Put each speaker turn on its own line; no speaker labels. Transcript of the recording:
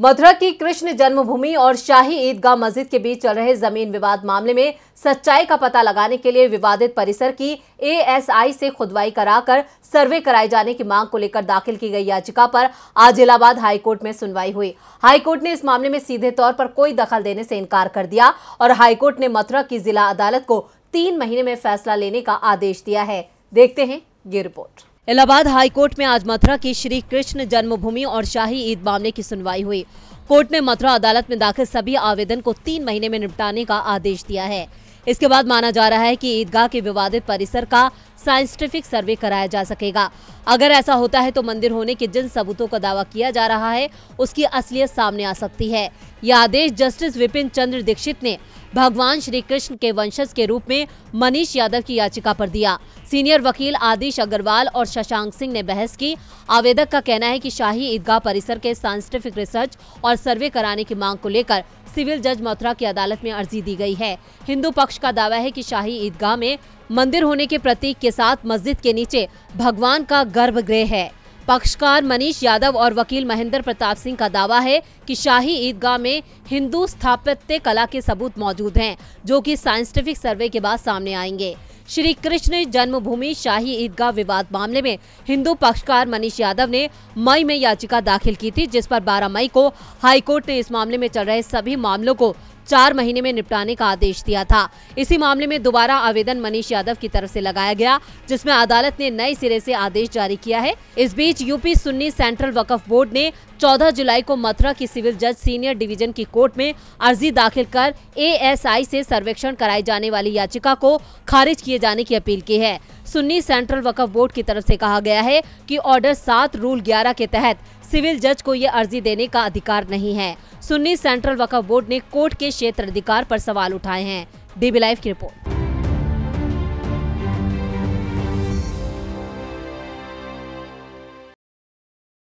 मथुरा की कृष्ण जन्मभूमि और शाही ईदगाह मस्जिद के बीच चल रहे जमीन विवाद मामले में सच्चाई का पता लगाने के लिए विवादित परिसर की एएसआई से खुदवाई कराकर सर्वे कराए जाने की मांग को लेकर दाखिल की गई याचिका पर आज इलाहाबाद हाईकोर्ट में सुनवाई हुई हाईकोर्ट ने इस मामले में सीधे तौर पर कोई दखल देने से इनकार कर दिया और हाईकोर्ट ने मथुरा की जिला अदालत को तीन महीने में फैसला लेने का आदेश दिया है देखते हैं ये रिपोर्ट इलाहाबाद हाईकोर्ट में आज मथुरा की श्री कृष्ण जन्मभूमि और शाही ईद मामले की सुनवाई हुई कोर्ट ने मथुरा अदालत में दाखिल सभी आवेदन को तीन महीने में निपटाने का आदेश दिया है इसके बाद माना जा रहा है कि ईदगाह के विवादित परिसर का साइंटिफिक सर्वे कराया जा सकेगा अगर ऐसा होता है तो मंदिर होने के जिन सबूतों का दावा किया जा रहा है उसकी असलियत सामने आ सकती है यह आदेश जस्टिस विपिन चंद्र दीक्षित ने भगवान श्री कृष्ण के वंशज के रूप में मनीष यादव की याचिका पर दिया सीनियर वकील आदिश अग्रवाल और शशांक सिंह ने बहस की आवेदक का कहना है कि शाही ईदगाह परिसर के साइंटिफिक रिसर्च और सर्वे कराने की मांग को लेकर सिविल जज मथुरा की अदालत में अर्जी दी गई है हिंदू पक्ष का दावा है कि शाही ईदगाह में मंदिर होने के प्रतीक के साथ मस्जिद के नीचे भगवान का गर्भगृह है पक्षकार मनीष यादव और वकील महेंद्र प्रताप सिंह का दावा है कि शाही ईदगाह में हिंदू स्थापत्य कला के सबूत मौजूद हैं जो कि साइंटिफिक सर्वे के बाद सामने आएंगे श्री कृष्ण जन्मभूमि शाही ईदगाह विवाद मामले में हिंदू पक्षकार मनीष यादव ने मई में याचिका दाखिल की थी जिस पर 12 मई को हाईकोर्ट ने इस मामले में चल रहे सभी मामलों को चार महीने में निपटाने का आदेश दिया था इसी मामले में दोबारा आवेदन मनीष यादव की तरफ से लगाया गया जिसमें अदालत ने नए सिरे से आदेश जारी किया है इस बीच UP Sunni central Waqf board ने 14 जुलाई को मथुरा की सिविल जज सीनियर डिवीजन की कोर्ट में अर्जी दाखिल कर एएसआई से सर्वेक्षण कराई जाने वाली याचिका को खारिज किए जाने की अपील की है सुन्नी सेंट्रल वक्फ बोर्ड की तरफ से कहा गया है कि ऑर्डर सात रूल ग्यारह के तहत सिविल जज को ये अर्जी देने का अधिकार नहीं है सुन्नी सेंट्रल वक्फ बोर्ड ने कोर्ट के क्षेत्र अधिकार आरोप सवाल उठाए हैं डीबी लाइव की रिपोर्ट